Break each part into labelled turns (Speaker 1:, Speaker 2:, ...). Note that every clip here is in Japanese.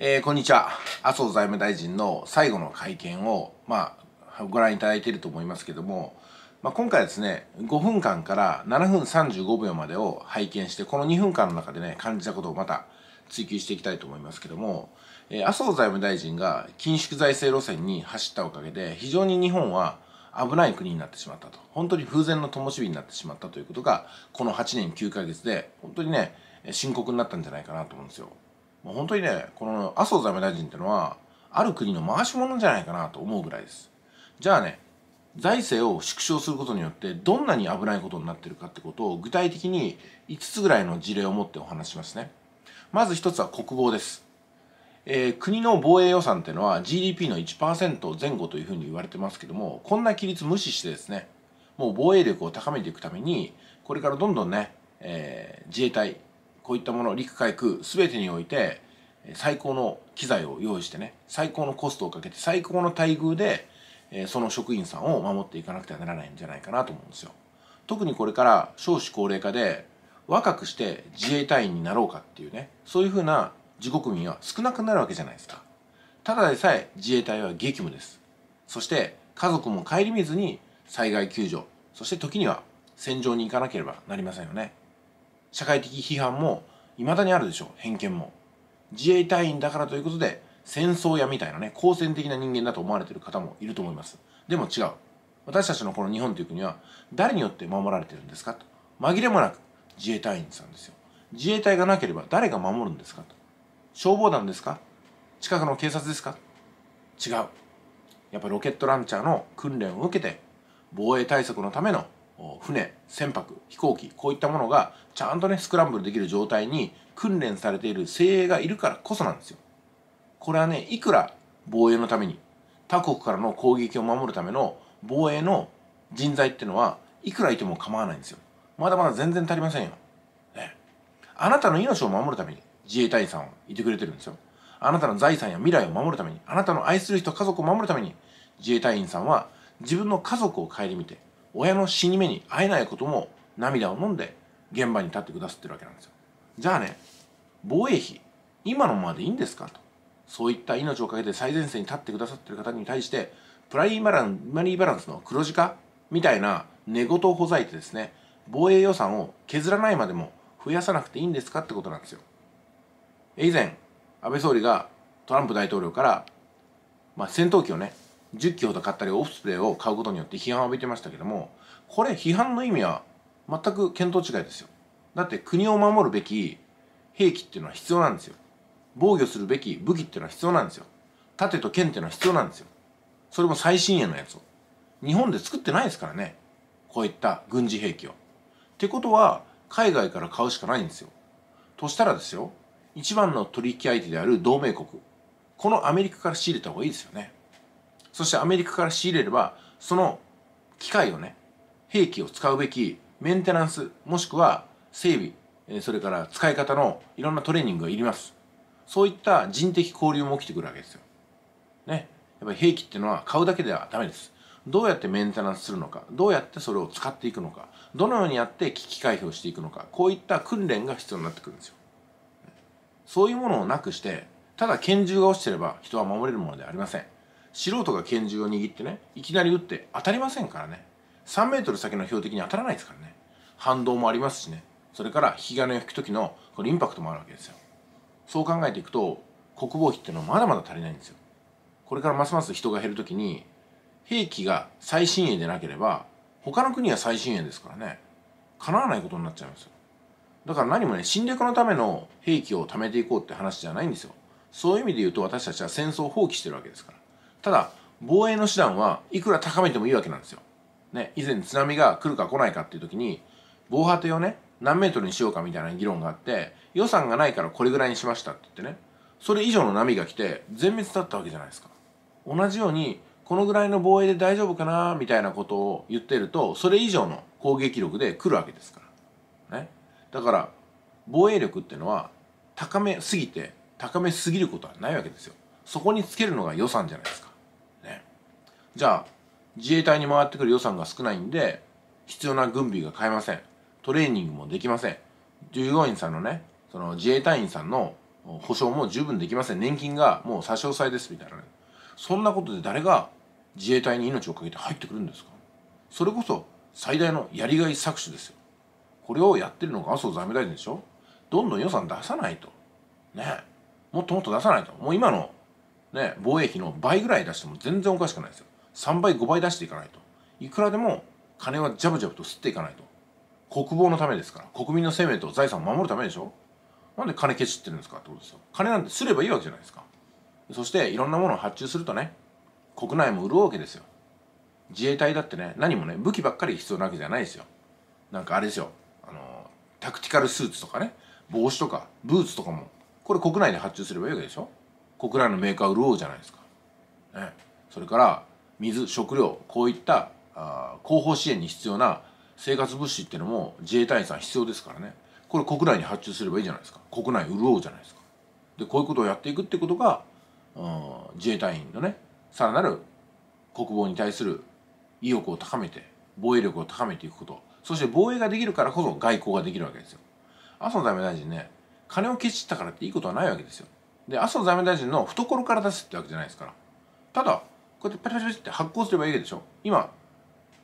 Speaker 1: えー、こんにちは麻生財務大臣の最後の会見を、まあ、ご覧いただいていると思いますけども、まあ、今回ですね5分間から7分35秒までを拝見してこの2分間の中でね感じたことをまた追求していきたいと思いますけども、えー、麻生財務大臣が緊縮財政路線に走ったおかげで非常に日本は危ない国になってしまったと本当に風前の灯火になってしまったということがこの8年9ヶ月で本当にね深刻になったんじゃないかなと思うんですよ。もう本当にねこの麻生財務大臣ってのはある国の回し者じゃないかなと思うぐらいですじゃあね財政を縮小することによってどんなに危ないことになってるかってことを具体的に5つぐらいの事例を持ってお話しますねまず1つは国防ですえー、国の防衛予算っていうのは GDP の1%前後というふうに言われてますけどもこんな規律無視してですねもう防衛力を高めていくためにこれからどんどんね、えー、自衛隊こういったもの陸海空全てにおいて最高の機材を用意してね最高のコストをかけて最高の待遇でその職員さんを守っていかなくてはならないんじゃないかなと思うんですよ。特にこれから少子高齢化で若くして自衛隊員になろうかっていうねそういうふうな自国民は少なくなるわけじゃないですか。ただでさえ自衛隊は激務です。そして家族も顧みずに災害救助そして時には戦場に行かなければなりませんよね。社会的批判も未だにあるでしょう偏見も自衛隊員だからということで戦争屋みたいなね好戦的な人間だと思われてる方もいると思いますでも違う私たちのこの日本という国は誰によって守られてるんですかと紛れもなく自衛隊員さんですよ自衛隊がなければ誰が守るんですかと消防団ですか近くの警察ですか違うやっぱロケットランチャーの訓練を受けて防衛対策のための船船舶飛行機こういったものがちゃんとねスクランブルできる状態に訓練されている精鋭がいるからこそなんですよ。これはねいくら防衛のために他国からの攻撃を守るための防衛の人材ってのはいくらいても構わないんですよ。まだまだ全然足りませんよ。ね、あなたの命を守るために自衛隊員さんはいてくれてるんですよ。あなたの財産や未来を守るために、あなたの愛する人、家族を守るために、自衛隊員さんは自分の家族を顧みて、親の死に目に会えないことも涙を飲んで現場に立ってくださってるわけなんですよじゃあね防衛費今のままでいいんですかとそういった命をかけて最前線に立ってくださってる方に対してプライマランマリーバランスの黒字化みたいな寝言をほざいてですね防衛予算を削らないまでも増やさなくていいんですかってことなんですよ以前安倍総理がトランプ大統領から、まあ、戦闘機をね10機ほど買ったりオフスプレイを買うことによって批判を浴びてましたけどもこれ批判の意味は全く見当違いですよだって国を守るべき兵器っていうのは必要なんですよ防御するべき武器っていうのは必要なんですよ盾と剣っていうのは必要なんですよそれも最新鋭のやつを日本で作ってないですからねこういった軍事兵器をってことは海外から買うしかないんですよとしたらですよ一番の取引相手である同盟国このアメリカから仕入れた方がいいですよねそしてアメリカから仕入れればその機械をね兵器を使うべきメンテナンスもしくは整備それから使い方のいろんなトレーニングがいりますそういった人的交流も起きてくるわけですよ。ね。やっぱり兵器っていうのは買うだけではダメです。どうやってメンテナンスするのか、どうやってそれを使っていくのか、どのようにやって危機回避をしていくのか、こういった訓練が必要になってくるんですよ。そういうものをなくして、ただ拳銃が落ちてれば人は守れるものではありません。素人が拳銃を握ってねいきなり撃って当たりませんからね3メートル先の標的に当たらないですからね反動もありますしねそれから引き金を引く時のこのインパクトもあるわけですよそう考えていくと国防費っていうのはまだまだ足りないんですよこれからますます人が減る時に兵器が最新鋭でなければ他の国は最新鋭ですからね叶わないことになっちゃいますよだから何もね侵略のための兵器を貯めていこうって話じゃないんですよそういう意味で言うと私たちは戦争を放棄してるわけですからただ防衛の手段はいくら高めてもいいわけなんですよ。ね、以前津波が来るか来ないかっていう時に防波堤をね何メートルにしようかみたいな議論があって予算がないからこれぐらいにしましたって言ってねそれ以上の波が来て全滅だったわけじゃないですか。同じようにこのぐらいの防衛で大丈夫かなみたいなことを言ってるとそれ以上の攻撃力で来るわけですから。ね、だから防衛力っていうのは高めすぎて高めすぎることはないわけですよ。そこにつけるのが予算じゃないですか。じゃあ自衛隊に回ってくる予算が少ないんで必要な軍備が買えませんトレーニングもできません従業員さんのねその自衛隊員さんの保障も十分できません年金がもう差し押さえですみたいなねそんなことで誰が自衛隊に命を懸けて入ってくるんですかそれこそ最大のやりがい搾取ですよこれをやってるのが麻生財務大臣でしょどんどん予算出さないとねもっともっと出さないともう今のね防衛費の倍ぐらい出しても全然おかしくないですよ3倍5倍出していかないといくらでも金はジャブジャブと吸っていかないと国防のためですから国民の生命と財産を守るためでしょなんで金ケチってるんですかってことですよ金なんてすればいいわけじゃないですかそしていろんなものを発注するとね国内も潤うわけですよ自衛隊だってね何もね武器ばっかり必要なわけじゃないですよなんかあれですよあのタクティカルスーツとかね帽子とかブーツとかもこれ国内で発注すればいいわけでしょ国内のメーカー潤うじゃないですかねそれから水食料こういった後方支援に必要な生活物資っていうのも自衛隊員さん必要ですからねこれ国内に発注すればいいじゃないですか国内潤うじゃないですかでこういうことをやっていくってことが、うん、自衛隊員のねさらなる国防に対する意欲を高めて防衛力を高めていくことそして防衛ができるからこそ外交ができるわけですよ麻生財務大臣ね金をけちったからっていいことはないわけですよで麻生財務大臣の懐から出すってわけじゃないですからただこうやってパチパチパチって発行すればいいでしょ今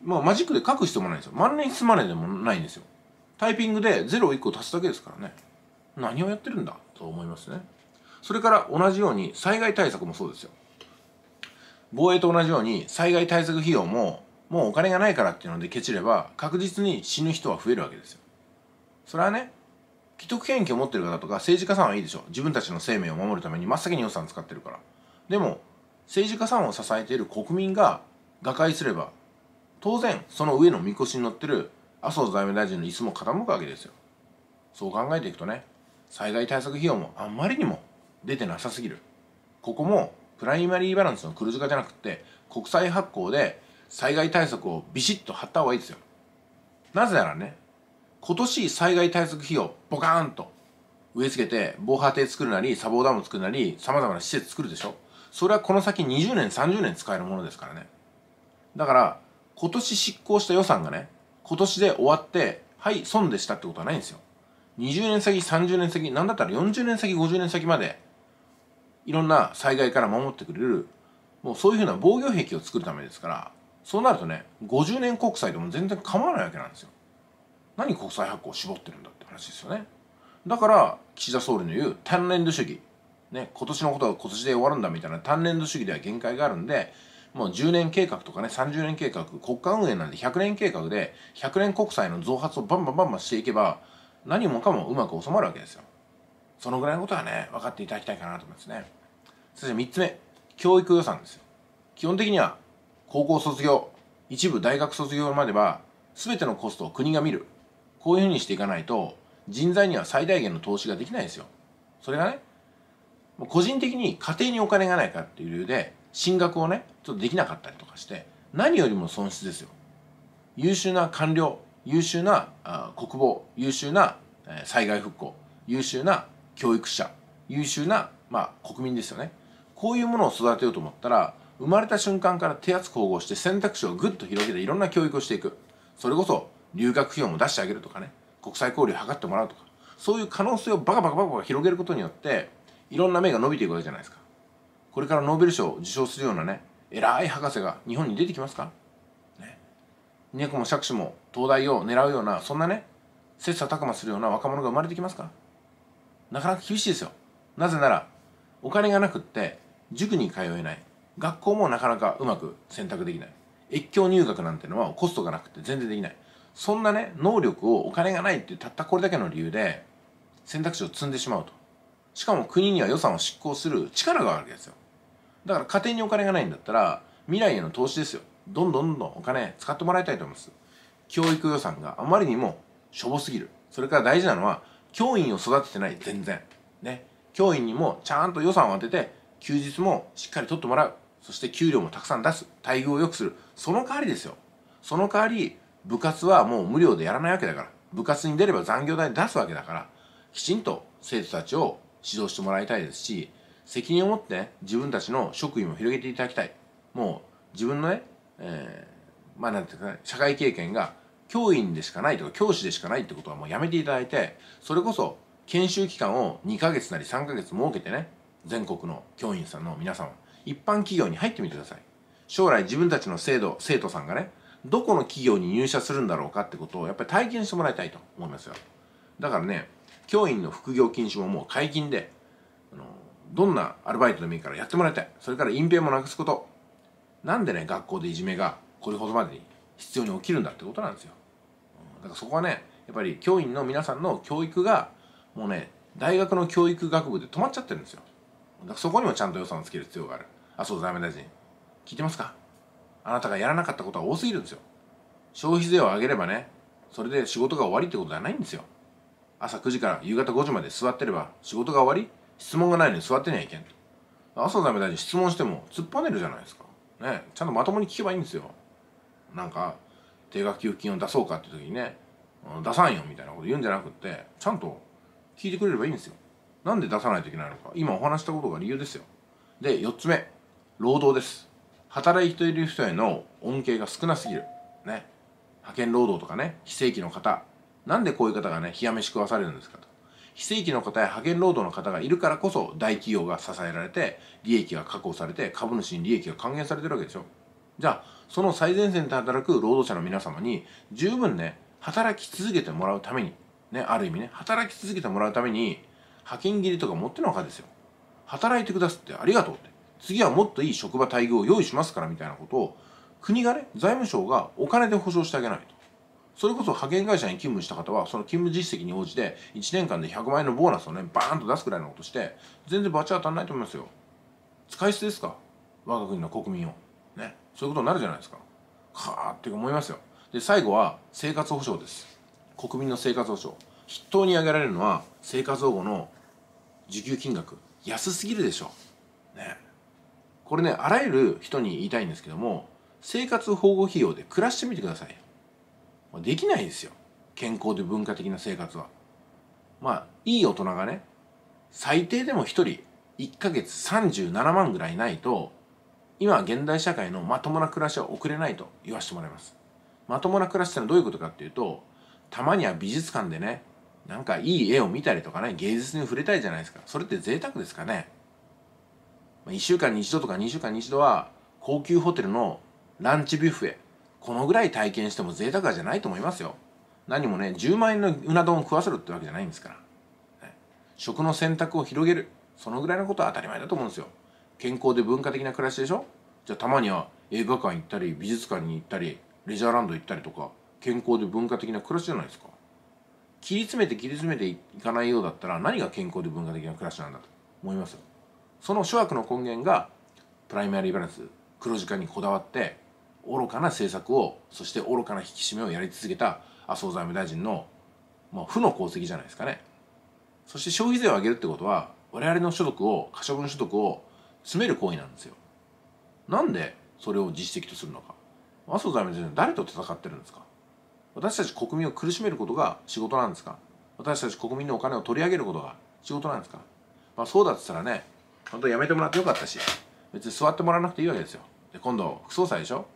Speaker 1: もうマジックで書く必要もないんですよ万年筆マネでもないんですよタイピングで0を1個足すだけですからね何をやってるんだと思いますねそれから同じように災害対策もそうですよ防衛と同じように災害対策費用ももうお金がないからっていうのでケチれば確実に死ぬ人は増えるわけですよそれはね既得権益を持ってる方とか政治家さんはいいでしょ自分たちの生命を守るために真っ先に予算使ってるからでも政治家さんを支えている国民が瓦解すれば当然その上のみこしに乗ってる麻生財務大臣の椅子も傾くわけですよそう考えていくとね災害対策費用もあんまりにも出てなさすぎるここもプライマリーバランスの黒字化じゃなくって国債発行で災害対策をビシッと張った方がいいですよなぜならね今年災害対策費用ボカーンと植え付けて防波堤作るなり砂防ダム作るなりさまざまな施設作るでしょそれはこの先20年30年使えるものですからねだから今年執行した予算がね今年で終わってはい損でしたってことはないんですよ20年先30年先何だったら40年先50年先までいろんな災害から守ってくれるもうそういうふうな防御壁を作るためですからそうなるとね50年国債でも全然構わないわけなんですよ何国債発行を絞ってるんだって話ですよねだから岸田総理の言う単年度主義ね、今年のことは今年で終わるんだみたいな単年度主義では限界があるんで、もう10年計画とかね、30年計画、国家運営なんで100年計画で、100年国債の増発をバンバンバンバンしていけば、何もかもうまく収まるわけですよ。そのぐらいのことはね、分かっていただきたいかなと思いますね。そして3つ目、教育予算ですよ。基本的には、高校卒業、一部大学卒業までは、全てのコストを国が見る。こういうふうにしていかないと、人材には最大限の投資ができないですよ。それがね、もう個人的に家庭にお金がないかっていう理由で進学をねちょっとできなかったりとかして何よりも損失ですよ優秀な官僚優秀な国防優秀な災害復興優秀な教育者優秀な、まあ、国民ですよねこういうものを育てようと思ったら生まれた瞬間から手厚く保護して選択肢をぐっと広げていろんな教育をしていくそれこそ留学費用も出してあげるとかね国際交流を図ってもらうとかそういう可能性をバカバカバカ広げることによっていろんな芽が伸びていくわけじゃないですかこれからノーベル賞を受賞するようなね偉い博士が日本に出てきますかね猫も釈子も東大を狙うようなそんなね切磋琢磨するような若者が生まれてきますかなかなか厳しいですよなぜならお金がなくって塾に通えない学校もなかなかうまく選択できない越境入学なんてのはコストがなくて全然できないそんなね能力をお金がないってたったこれだけの理由で選択肢を積んでしまうとしかも国には予算を執行する力があるわけですよだから家庭にお金がないんだったら未来への投資ですよどんどんどんどんお金使ってもらいたいと思います教育予算があまりにもしょぼすぎるそれから大事なのは教員を育ててない全然ね教員にもちゃんと予算を当てて休日もしっかり取ってもらうそして給料もたくさん出す待遇を良くするその代わりですよその代わり部活はもう無料でやらないわけだから部活に出れば残業代出すわけだからきちんと生徒たちを指導してもらいたいですし責任を持って、ね、自分たちの職員を広げていただきたいもう自分のね、えー、まあなんていうか、ね、社会経験が教員でしかないとか教師でしかないってことはもうやめていただいてそれこそ研修期間を2ヶ月なり3ヶ月設けてね全国の教員さんの皆さん一般企業に入ってみてください将来自分たちの制度生徒さんがねどこの企業に入社するんだろうかってことをやっぱり体験してもらいたいと思いますよだからね教員の副業禁止ももう解禁であのどんなアルバイトでもいいからやってもらいたいそれから隠蔽もなくすことなんでね学校でいじめがこれほどまでに必要に起きるんだってことなんですよだからそこはねやっぱり教員の皆さんの教育がもうね大学の教育学部で止まっちゃってるんですよだからそこにもちゃんと予算をつける必要がある麻生財務大臣聞いてますかあなたがやらなかったことは多すぎるんですよ消費税を上げればねそれで仕事が終わりってことじゃないんですよ朝9時から夕方5時まで座ってれば仕事が終わり質問がないのに座ってにはいけんと。麻生財務大臣質問しても突っぱねるじゃないですか。ね、ちゃんとまともに聞けばいいんですよ。なんか、定額給付金を出そうかって時にね、出さんよみたいなこと言うんじゃなくって、ちゃんと聞いてくれればいいんですよ。なんで出さないといけないのか。今お話したことが理由ですよ。で、4つ目。労働です。働いている人への恩恵が少なすぎる。ね。派遣労働とかね、非正規の方、なんでこういう方がね冷や飯食わされるんですかと非正規の方や派遣労働の方がいるからこそ大企業が支えられて利益が確保されて株主に利益が還元されてるわけでしょじゃあその最前線で働く労働者の皆様に十分ね働き続けてもらうためにねある意味ね働き続けてもらうために派遣切りとか持ってのかですよ働いてくださってありがとうって次はもっといい職場待遇を用意しますからみたいなことを国がね財務省がお金で保証してあげないとそれこそ派遣会社に勤務した方はその勤務実績に応じて1年間で100万円のボーナスをねバーンと出すくらいのことして全然罰当たらないと思いますよ使い捨てですか我が国の国民をねそういうことになるじゃないですかかあって思いますよで最後は生活保障です国民の生活保障筆頭に挙げられるのは生活保護の受給金額安すぎるでしょねこれねあらゆる人に言いたいんですけども生活保護費用で暮らしてみてくださいできないですよ健康で文化的な生活はまあいい大人がね最低でも1人1ヶ月37万ぐらいないと今現代社会のまともな暮らしは送れないと言わせてもらいますまともな暮らしってのはどういうことかっていうとたまには美術館でねなんかいい絵を見たりとかね芸術に触れたいじゃないですかそれって贅沢ですかね1週間に1度とか2週間に1度は高級ホテルのランチビュッフェこのぐらい体験しても贅沢じゃないと思いますよ何もね10万円のうな丼を食わせるってわけじゃないんですから、ね、食の選択を広げるそのぐらいのことは当たり前だと思うんですよ健康で文化的な暮らしでしょじゃあたまには映画館行ったり美術館に行ったりレジャーランド行ったりとか健康で文化的な暮らしじゃないですか切り詰めて切り詰めていかないようだったら何が健康で文化的な暮らしなんだと思いますよその諸悪の根源がプライマリーバランス黒字化にこだわって愚かな政策をそして愚かな引き締めをやり続けた麻生財務大臣の、まあ、負の功績じゃないですかねそして消費税を上げるってことは我々の所得を可処分所得を詰める行為なんですよなんでそれを実績とするのか麻生財務大臣は誰と戦ってるんですか私たち国民を苦しめることが仕事なんですか私たち国民のお金を取り上げることが仕事なんですかまあそうだっったらね本当やめてもらってよかったし別に座ってもらわなくていいわけですよで今度副総裁でしょ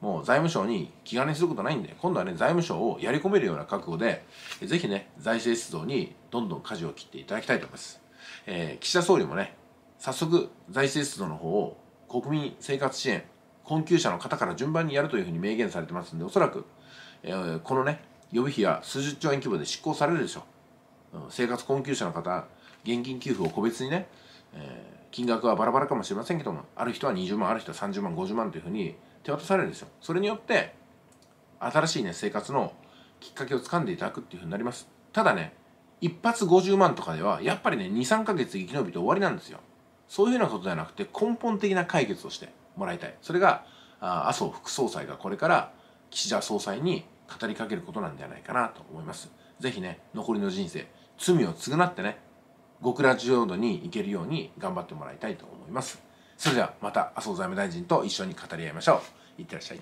Speaker 1: もう財務省に気兼ねすることないんで、今度はね、財務省をやり込めるような覚悟で、ぜひね、財政出動にどんどん舵を切っていただきたいと思います。えー、岸田総理もね、早速、財政出動の方を国民生活支援、困窮者の方から順番にやるというふうに明言されてますんで、おそらく、えー、このね、予備費は数十兆円規模で執行されるでしょう。うん、生活困窮者の方、現金給付を個別にね、えー、金額はバラバラかもしれませんけども、ある人は20万、ある人は30万、50万というふうに、手渡されるんですよそれによって新しいね生活のきっかけをつかんでいただくっていうふうになりますただね一発50万とかではやっぱりね23ヶ月生き延びて終わりなんですよそういうようなことではなくて根本的な解決をしてもらいたいそれが麻生副総裁がこれから岸田総裁に語りかけることなんじゃないかなと思います是非ね残りの人生罪を償ってね極楽浄土に行けるように頑張ってもらいたいと思いますそれではまた麻生財務大臣と一緒に語り合いましょういってらっしゃい